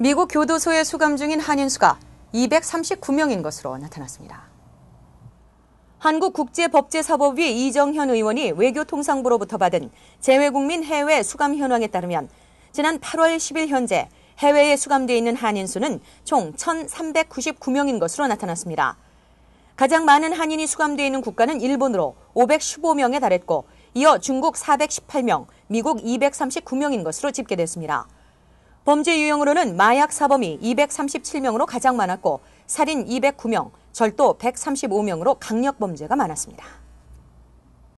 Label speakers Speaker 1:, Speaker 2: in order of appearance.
Speaker 1: 미국 교도소에 수감 중인 한인 수가 239명인 것으로 나타났습니다. 한국국제법제사법위 이정현 의원이 외교통상부로부터 받은 재외국민 해외 수감 현황에 따르면 지난 8월 10일 현재 해외에 수감되어 있는 한인 수는 총 1,399명인 것으로 나타났습니다. 가장 많은 한인이 수감되어 있는 국가는 일본으로 515명에 달했고 이어 중국 418명, 미국 239명인 것으로 집계됐습니다. 범죄 유형으로는 마약 사범이 237명으로 가장 많았고 살인 209명, 절도 135명으로 강력 범죄가 많았습니다.